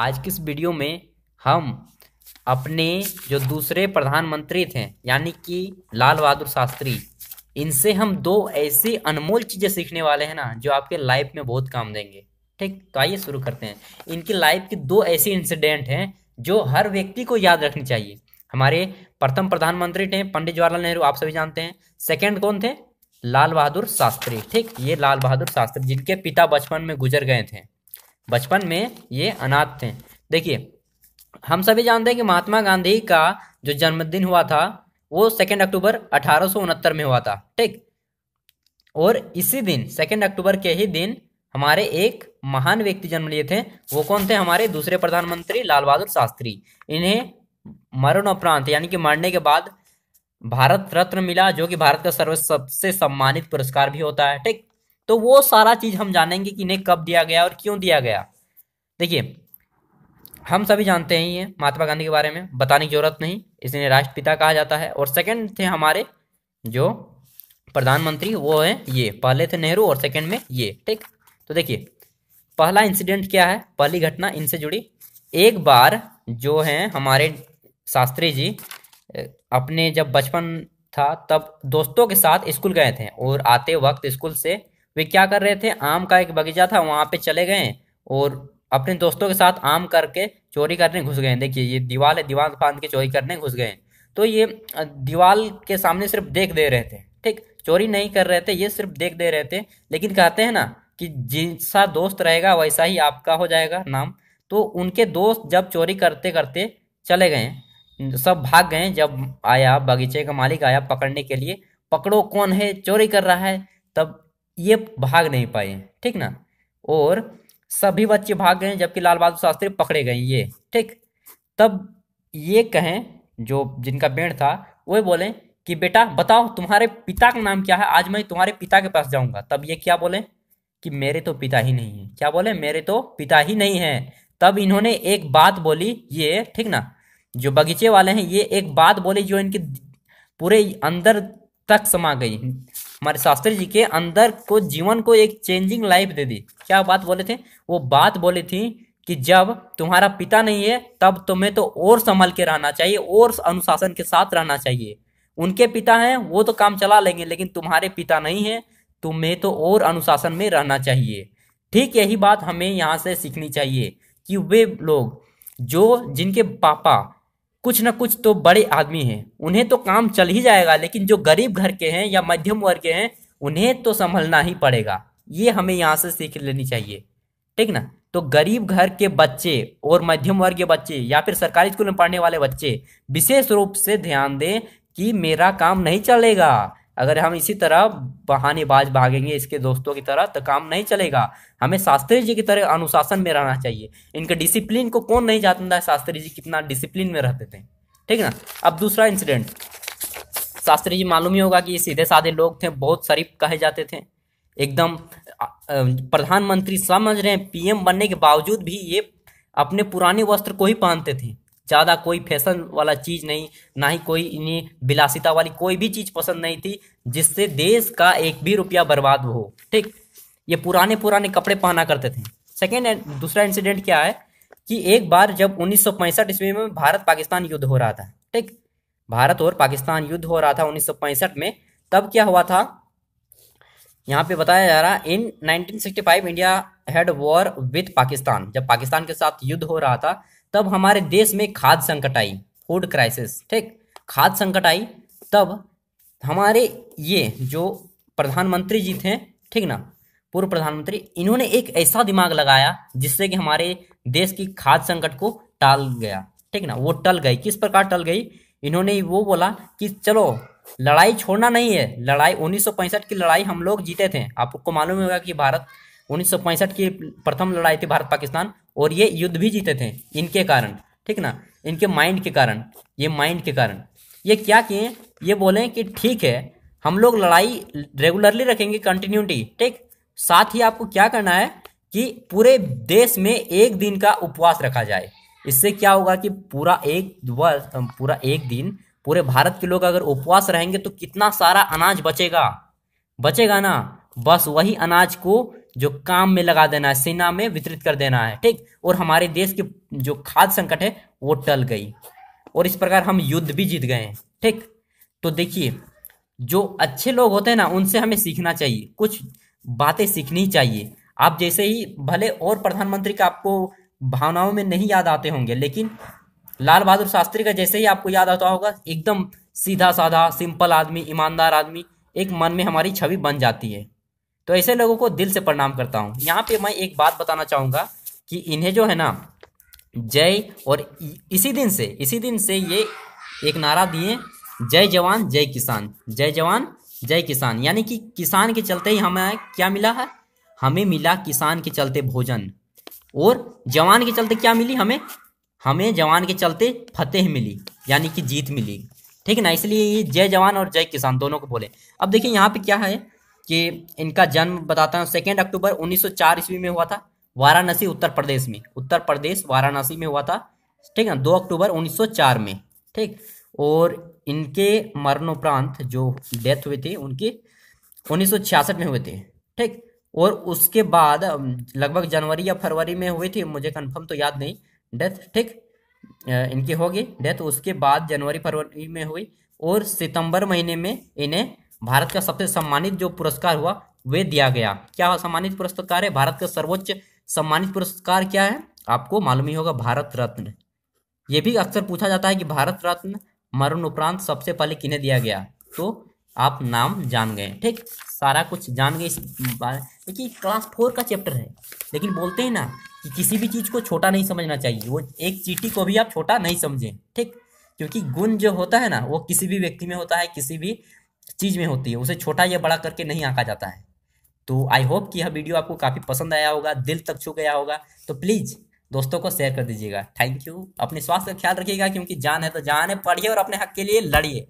आज किस वीडियो में हम अपने जो दूसरे प्रधानमंत्री थे यानी कि लाल बहादुर शास्त्री इनसे हम दो ऐसी अनमोल चीज़ें सीखने वाले हैं ना जो आपके लाइफ में बहुत काम देंगे ठीक तो आइए शुरू करते हैं इनकी लाइफ के दो ऐसे इंसिडेंट हैं जो हर व्यक्ति को याद रखनी चाहिए हमारे प्रथम प्रधानमंत्री थे पंडित जवाहरलाल नेहरू आप सभी जानते हैं सेकेंड कौन थे लाल बहादुर शास्त्री ठीक ये लाल बहादुर शास्त्री जिनके पिता बचपन में गुजर गए थे बचपन में ये अनाथ थे देखिए हम सभी जानते हैं कि महात्मा गांधी का जो जन्मदिन हुआ था वो सेकेंड अक्टूबर अठारह में हुआ था ठीक और इसी दिन सेकेंड अक्टूबर के ही दिन हमारे एक महान व्यक्ति जन्म लिए थे वो कौन थे हमारे दूसरे प्रधानमंत्री लाल बहादुर शास्त्री इन्हें मरणोपरांत यानी कि मरने के बाद भारत रत्न मिला जो कि भारत का सर्व सबसे सम्मानित पुरस्कार भी होता है ठीक तो वो सारा चीज़ हम जानेंगे कि इन्हें कब दिया गया और क्यों दिया गया देखिए हम सभी जानते हैं ये महात्मा गांधी के बारे में बताने की जरूरत नहीं इसलिए राष्ट्रपिता कहा जाता है और सेकंड थे हमारे जो प्रधानमंत्री वो है ये पहले थे नेहरू और सेकंड में ये ठीक तो देखिए पहला इंसिडेंट क्या है पहली घटना इनसे जुड़ी एक बार जो है हमारे शास्त्री जी अपने जब बचपन था तब दोस्तों के साथ स्कूल गए थे और आते वक्त स्कूल से वे क्या कर रहे थे आम का एक बगीचा था वहाँ पे चले गए और अपने दोस्तों के साथ आम करके चोरी करने घुस गए देखिए ये दीवार है दीवार फांद के चोरी करने घुस गए तो ये दीवार के सामने सिर्फ देख दे रहे थे ठीक चोरी नहीं कर रहे थे ये सिर्फ देख दे रहे थे लेकिन कहते हैं ना कि जैसा दोस्त रहेगा वैसा ही आपका हो जाएगा नाम तो उनके दोस्त जब चोरी करते करते चले गए सब भाग गए जब आया बगीचे का मालिक आया पकड़ने के लिए पकड़ो कौन है चोरी कर रहा है तब ये भाग नहीं पाए ठीक ना और सभी बच्चे भाग गए जबकि लाल बहादुर शास्त्री पकड़े गए ये ठीक तब ये कहें जो जिनका बेंड था वे बोले कि बेटा बताओ तुम्हारे पिता का नाम क्या है आज मैं तुम्हारे पिता के पास जाऊंगा तब ये क्या बोले कि मेरे तो पिता ही नहीं है क्या बोले मेरे तो पिता ही नहीं है तब इन्होंने एक बात बोली ये ठीक ना जो बगीचे वाले हैं ये एक बात बोली जो इनके पूरे अंदर तक समा गई हमारे शास्त्री जी के अंदर को जीवन को एक चेंजिंग लाइफ दे दी क्या बात बोले थे वो बात बोली थी कि जब तुम्हारा पिता नहीं है तब तुम्हें तो और संभल के रहना चाहिए और अनुशासन के साथ रहना चाहिए उनके पिता हैं वो तो काम चला लेंगे लेकिन तुम्हारे पिता नहीं है तुम्हें तो और अनुशासन में रहना चाहिए ठीक यही बात हमें यहाँ से सीखनी चाहिए कि वे लोग जो जिनके पापा कुछ ना कुछ तो बड़े आदमी हैं उन्हें तो काम चल ही जाएगा लेकिन जो गरीब घर के हैं या मध्यम वर्ग के हैं उन्हें तो संभलना ही पड़ेगा ये हमें यहाँ से सीख लेनी चाहिए ठीक ना तो गरीब घर के बच्चे और मध्यम वर्ग के बच्चे या फिर सरकारी स्कूल में पढ़ने वाले बच्चे विशेष रूप से ध्यान दें कि मेरा काम नहीं चलेगा अगर हम इसी तरह बहानेबाज भागेंगे इसके दोस्तों की तरह तो काम नहीं चलेगा हमें शास्त्री जी की तरह अनुशासन में रहना चाहिए इनके डिसिप्लिन को कौन नहीं जानता है शास्त्री जी कितना डिसिप्लिन में रहते थे ठीक ना अब दूसरा इंसिडेंट शास्त्री जी मालूम ही होगा कि सीधे साधे लोग थे बहुत शरीफ कहे जाते थे एकदम प्रधानमंत्री समझ रहे हैं पीएम बनने के बावजूद भी ये अपने पुराने वस्त्र को ही पहनते थे ज़्यादा कोई फैशन वाला चीज़ नहीं ना ही कोई इन्हें विलासिता वाली कोई भी चीज़ पसंद नहीं थी जिससे देश का एक भी रुपया बर्बाद हो ठीक ये पुराने पुराने कपड़े पहना करते थे सेकेंड दूसरा इंसिडेंट क्या है कि एक बार जब उन्नीस सौ ईस्वी में भारत पाकिस्तान युद्ध हो रहा था ठीक भारत और पाकिस्तान युद्ध हो रहा था उन्नीस में तब क्या हुआ था यहाँ पे बताया जा रहा in 1965 India had war with Pakistan जब पाकिस्तान के साथ युद्ध हो रहा था तब हमारे देश में खाद संकट आई फूड क्राइसिस ठीक खाद संकट आई तब हमारे ये जो प्रधानमंत्री जी थे ठीक ना पूर्व प्रधानमंत्री इन्होंने एक ऐसा दिमाग लगाया जिससे कि हमारे देश की खाद संकट को टाल गया ठीक ना वो टल गई किस प्रकार टल गई इन्होंने वो बोला कि चलो लड़ाई छोड़ना नहीं है लड़ाई उन्नीस की लड़ाई हम लोग जीते थे आपको मालूम होगा कि भारत उन्नीस की प्रथम लड़ाई थी भारत पाकिस्तान और ये युद्ध भी जीते थे इनके कारण ठीक ना इनके माइंड के कारण ये माइंड के कारण ये क्या किए ये बोले कि ठीक है हम लोग लड़ाई रेगुलरली रखेंगे कंटिन्यूटी ठीक साथ ही आपको क्या करना है कि पूरे देश में एक दिन का उपवास रखा जाए इससे क्या होगा कि पूरा एक वर्ष पूरा एक दिन पूरे भारत के लोग अगर उपवास रहेंगे तो कितना सारा अनाज बचेगा बचेगा ना बस वही अनाज को जो काम में लगा देना है सेना में वितरित कर देना है ठीक और हमारे देश की जो खाद्य संकट है वो टल गई और इस प्रकार हम युद्ध भी जीत गए ठीक तो देखिए जो अच्छे लोग होते हैं ना उनसे हमें सीखना चाहिए कुछ बातें सीखनी चाहिए आप जैसे ही भले और प्रधानमंत्री का आपको भावनाओं में नहीं याद आते होंगे लेकिन लाल बहादुर शास्त्री का जैसे ही आपको याद आता होगा एकदम सीधा साधा सिंपल आदमी ईमानदार आदमी एक मन में हमारी छवि बन जाती है तो ऐसे लोगों को दिल से प्रणाम करता हूँ यहाँ पे मैं एक बात बताना चाहूँगा कि इन्हें जो है ना जय और इसी दिन से इसी दिन से ये एक नारा दिए जय जवान जय किसान जय जवान जय किसान यानी कि किसान के चलते ही हमें क्या मिला है हमें मिला किसान के चलते भोजन और जवान के चलते क्या मिली हमें हमें जवान के चलते फतेह मिली यानी कि जीत मिली ठीक है ना इसलिए ये जय जवान और जय किसान दोनों को बोले अब देखिए यहाँ पे क्या है कि इनका जन्म बताता हूँ सेकेंड अक्टूबर 1904 ईस्वी में हुआ था वाराणसी उत्तर प्रदेश में उत्तर प्रदेश वाराणसी में हुआ था ठीक है दो अक्टूबर 1904 में ठीक और इनके मरणोपरांत जो डेथ हुई थी उनके उन्नीस में हुए थे ठीक और उसके बाद लगभग जनवरी या फरवरी में हुई थी मुझे कन्फर्म तो याद नहीं डेथ ठीक इनकी होगी डेथ उसके बाद जनवरी फरवरी में हुई और सितंबर महीने में इन्हें भारत का सबसे सम्मानित जो पुरस्कार हुआ वे दिया गया क्या सम्मानित पुरस्कार है भारत का सर्वोच्च सम्मानित पुरस्कार क्या है आपको मालूम ही होगा भारत रत्न ये भी अक्सर पूछा जाता है कि भारत रत्न मरण उपरांत सबसे पहले किन्हें दिया गया तो आप नाम जान गए ठीक सारा कुछ जान गए इस बारे देखिए क्लास फोर का चैप्टर है लेकिन बोलते हैं ना कि किसी भी चीज़ को छोटा नहीं समझना चाहिए वो एक चीटी को भी आप छोटा नहीं समझें ठीक क्योंकि गुण जो होता है ना वो किसी भी व्यक्ति में होता है किसी भी चीज़ में होती है उसे छोटा या बड़ा करके नहीं आंका जाता है तो आई होप कि यह वीडियो आपको काफ़ी पसंद आया होगा दिल तक छू गया होगा तो प्लीज़ दोस्तों को शेयर कर दीजिएगा थैंक यू अपने स्वास्थ्य का ख्याल रखिएगा क्योंकि जान है तो जान है पढ़िए और अपने हक के लिए लड़िए